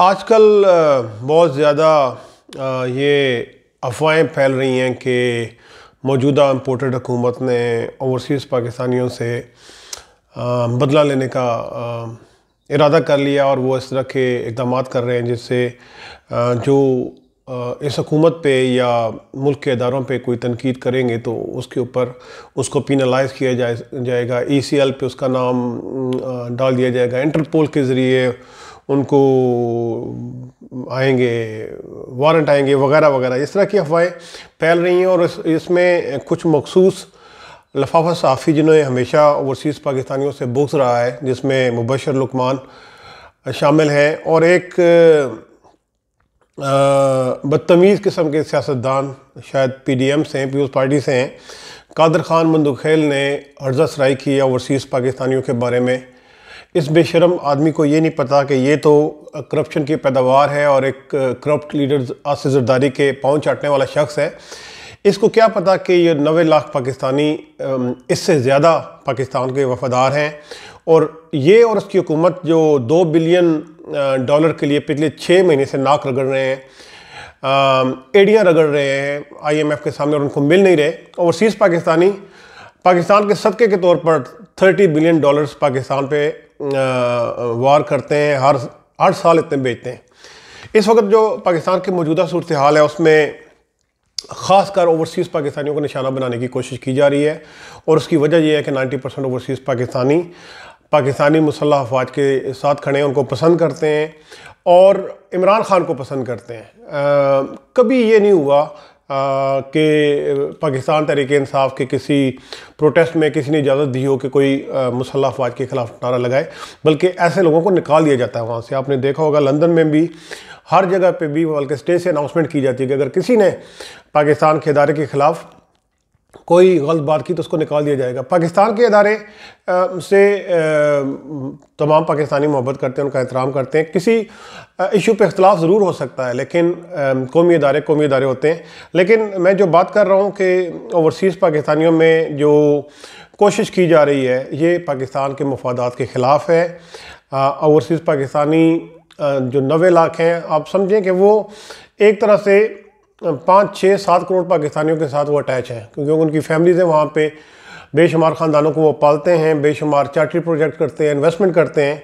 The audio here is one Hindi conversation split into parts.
आजकल बहुत ज़्यादा ये अफवाहें फैल रही हैं कि मौजूदा इम्पोर्टेड हुकूमत ने ओवरसीज़ पाकिस्तानियों से बदला लेने का इरादा कर लिया और वो इस तरह के इकदाम कर रहे हैं जिससे जो इस हकूमत पे या मुल्क के इदारों पे कोई तनकीद करेंगे तो उसके ऊपर उसको पिनलाइज किया जाए जाएगा ई सी एल पर उसका नाम डाल दिया जाएगा इंटरपोल के ज़रिए उनको आएंगे वारंट आएंगे वगैरह वगैरह इस तरह की अफवाहें फैल रही हैं और इस, इसमें कुछ मखसूस लफाफा साफ़ी जिन्होंने हमेशा ओवरसीज़ पाकिस्तानियों से बोस रहा है जिसमें मुबशर लुकमान शामिल हैं और एक बदतमीज़ किस्म के सियासतदान शायद पी डी एम से हैं पीपल्स पार्टी से हैं कादर ख़ान मंदुखेल ने अर्जा सराई की ओवरसीज़ पाकिस्तानियों के बारे में इस बेशरम आदमी को ये नहीं पता कि ये तो करप्शन की पैदावार है और एक करप्ट लीडर आसिफ जरदारी के पाँव चाटने वाला शख्स है इसको क्या पता कि ये नवे लाख पाकिस्तानी um, इससे ज़्यादा पाकिस्तान के वफादार हैं और ये और उसकी हुकूमत जो दो बिलियन uh, डॉलर के लिए पिछले छः महीने से नाक रगड़ रहे हैं um, एडियाँ रगड़ रहे हैं आईएमएफ के सामने और उनको मिल नहीं रहे ओवरसीज़ पाकिस्तानी पाकिस्तान के सदक़े के तौर पर 30 बिलियन डॉलर्स पाकिस्तान पे वार करते हैं हर हर साल इतने बेचते हैं इस वक्त जो पाकिस्तान की मौजूदा सूरत हाल है उसमें ख़ासकर ओवरसीज़ पाकिस्तानियों को निशाना बनाने की कोशिश की जा रही है और उसकी वजह यह है कि 90 परसेंट ओवरसीज़ पाकिस्तानी पाकिस्तानी मुसल्ह अफवाज के साथ खड़े हैं उनको पसंद करते हैं और इमरान ख़ान को पसंद करते हैं आ, कभी ये नहीं हुआ कि पाकिस्तान तरीके इंसाफ के किसी प्रोटेस्ट में किसी ने इजाज़त दी हो कि कोई मुसल्ह अफवाज के ख़िलाफ़ नारा लगाए बल्कि ऐसे लोगों को निकाल दिया जाता है वहाँ से आपने देखा होगा लंदन में भी हर जगह पे भी बल्कि स्टेज से अनाउंसमेंट की जाती है कि अगर किसी ने पाकिस्तान के अदारे के ख़िलाफ़ कोई गलत बात की तो उसको निकाल दिया जाएगा पाकिस्तान के अदारे से तमाम पाकिस्तानी मोहब्बत करते हैं उनका एहतराम करते हैं किसी इशू पे अख्तलाफ ज़रूर हो सकता है लेकिन कौमी अदारे कौमी अदारे होते हैं लेकिन मैं जो बात कर रहा हूँ कि ओवरसीज़ पाकिस्तानियों में जो कोशिश की जा रही है ये पाकिस्तान के मफादात के ख़िलाफ़ है ओवरसीज़ पाकिस्तानी जो नवे लाख हैं आप समझें कि वो एक तरह से पाँच छः सात करोड़ पाकिस्तानियों के साथ वो अटैच हैं क्योंकि उनकी फैमिलीज़ हैं वहाँ पे बेशुमार ख़ानदानों को वो पालते हैं बेशुमार चार्टरी प्रोजेक्ट करते हैं इन्वेस्टमेंट करते हैं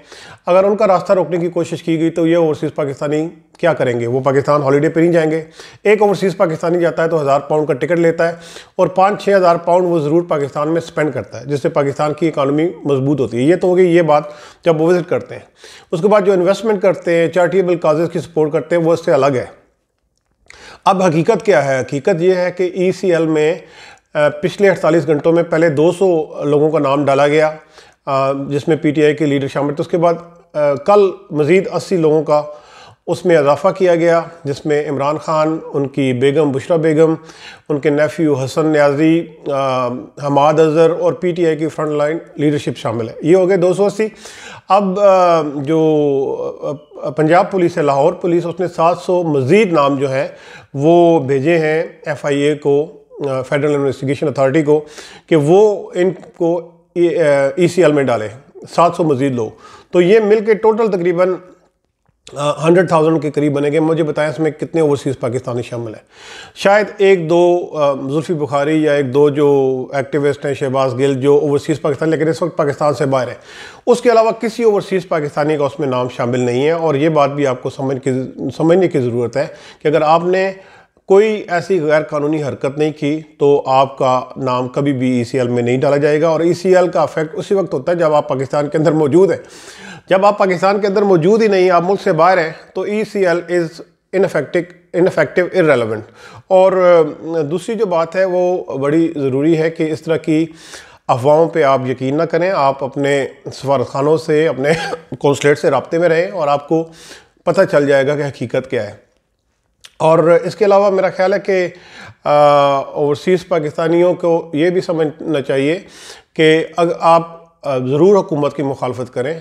अगर उनका रास्ता रोकने की कोशिश की गई तो ये ओवरसीज़ पाकिस्तानी क्या करेंगे वो पाकिस्तान हॉलीडे पर नहीं जाएंगे एक ओवरसीज़ पाकिस्तानी जाता है तो हज़ार पाउंड का टिकट लेता है और पाँच छः हज़ार पाउंड वो ज़रूर पाकिस्तान में स्पेंड करता है जिससे पाकिस्तान की इकानमी मजबूत होती है ये तो होगी ये बात जब वो विज़िट करते हैं उसके बाद जो इन्वेस्टमेंट करते हैं चैरिटेबल काजेज़ की सपोर्ट करते हैं वो इससे अलग है अब हकीकत क्या है हकीकत यह है कि ई e में पिछले 48 घंटों में पहले 200 लोगों का नाम डाला गया जिसमें पीटीआई के लीडर शामिल थे उसके बाद कल मज़ीद 80 लोगों का उसमें इजाफ़ा किया गया जिसमें इमरान ख़ान उनकी बेगम बुशरा बेगम उनके नेफ्यू हसन न्याजी हमाद अज़र और पी टी आई की फ्रंट लाइन लीडरशिप शामिल है ये हो गए दो सौ अस्सी अब आ, जो पंजाब पुलिस है लाहौर पुलिस उसने सात सौ मज़ीद नाम जो हैं वो भेजे हैं एफ़ आई ए को फेडरल इन्वेस्टिगेशन अथॉरिटी को कि वो इनको ई सी एल में डालें सात सौ मज़ीद लोग तो ये मिल के टोटल तकरीबन हंड्रेड थाउजेंड के करीब बनेंगे मुझे बताएं इसमें कितने ओवरसीज़ पाकिस्तानी शामिल हैं शायद एक दो जुल्फ़ी बुखारी या एक दो जो एक्टिविस्ट हैं शहबाज गिल जो ओवरसीज़ पाकिस्तान लेकिन इस वक्त पाकिस्तान से बाहर है उसके अलावा किसी ओवरसीज़ पाकिस्तानी का उसमें नाम शामिल नहीं है और ये बात भी आपको समझ की समझने की ज़रूरत है कि अगर आपने कोई ऐसी गैर कानूनी हरकत नहीं की तो आपका नाम कभी भी ई e में नहीं डाला जाएगा और ई e का अफेक्ट उसी वक्त होता है जब आप पाकिस्तान के अंदर मौजूद हैं जब आप पाकिस्तान के अंदर मौजूद ही नहीं आप मुल्क से बाहर हैं तो E C L is ineffective ineffective irrelevant और दूसरी जो बात है वो बड़ी ज़रूरी है कि इस तरह की अफवाहों पे आप यकीन ना करें आप अपने सफारतखानों से अपने कौंसलेट से रबते में रहें और आपको पता चल जाएगा कि हकीकत क्या है और इसके अलावा मेरा ख्याल है कि ओवरसीज़ पाकिस्तानियों को ये भी समझना चाहिए कि अगर आप ज़रूर हुकूमत की मुखालफत करें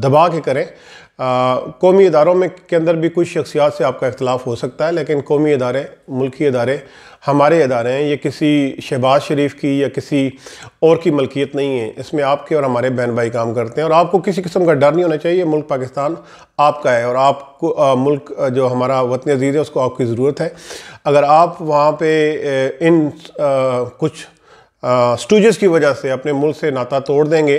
दबा के करें कौमी इदारों में के अंदर भी कुछ शख्सियात से आपका इख्तलाफ हो सकता है लेकिन कौमी इदारे मुल्की इदारे हमारे इदारे हैं ये किसी शहबाज शरीफ की या किसी और की मलकियत नहीं है इसमें आपके और हमारे बहन भाई काम करते हैं और आपको किसी किस्म का डर नहीं होना चाहिए मुल्क पाकिस्तान आपका है और आपको मुल्क जो हमारा वतन अजीज़ है उसको आपकी ज़रूरत है अगर आप वहाँ पर इन आ, कुछ स्टूजेस की वजह से अपने मुल्क से नाता तोड़ देंगे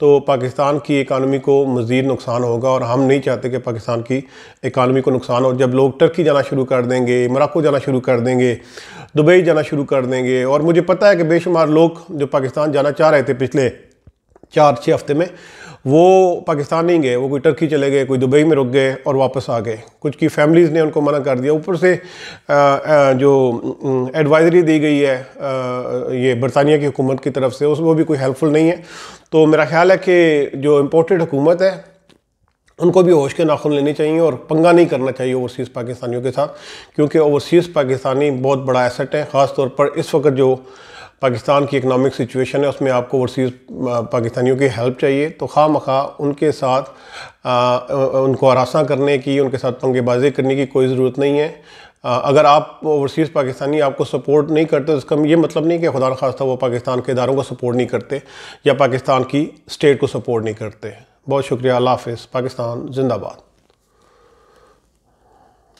तो पाकिस्तान की इकानमी को मज़ीद नुकसान होगा और हम नहीं चाहते कि पाकिस्तान की इकानमी को नुकसान हो जब लोग टर्की जाना शुरू कर देंगे मराको जाना शुरू कर देंगे दुबई जाना शुरू कर देंगे और मुझे पता है कि बेशुमार लोग जो पाकिस्तान जाना चाह रहे थे पिछले चार छः हफ्ते में वो पाकिस्तान नहीं गए वो कोई टर्की चले गए कोई दुबई में रुक गए और वापस आ गए कुछ की फैमिलीज़ ने उनको मना कर दिया ऊपर से जो एडवाइजरी दी गई है ये बरतानिया की हुकूमत की तरफ से उस वो भी कोई हेल्पफुल नहीं है तो मेरा ख्याल है कि जो इम्पोर्टेड हुकूमत है उनको भी होश के नाखून लेने चाहिए और पंगा नहीं करना चाहिए ओवरसीज़ पाकिस्तानियों के साथ क्योंकि ओवरसीज़ पाकिस्तानी बहुत बड़ा एसेट है ख़ास तौर पर इस वक्त जो पाकिस्तान की इकनॉमिक सिचुएशन है उसमें आपको ओवरसीज़ पाकिस्तानियों की हेल्प चाहिए तो खा मखा उनके साथ आ, उनको हरासा करने की उनके साथ पंगेबाजी करने की कोई ज़रूरत नहीं है आ, अगर आप ओवरसीज़ पाकिस्तानी आपको सपोर्ट नहीं करते तो इसका ये मतलब नहीं कि खुदा खास्ता वो पाकिस्तान के इदारों को सपोर्ट नहीं करते या पाकिस्तान की स्टेट को सपोर्ट नहीं करते बहुत शुक्रिया अल्लाह हाफ़ पाकिस्तान जिंदाबाद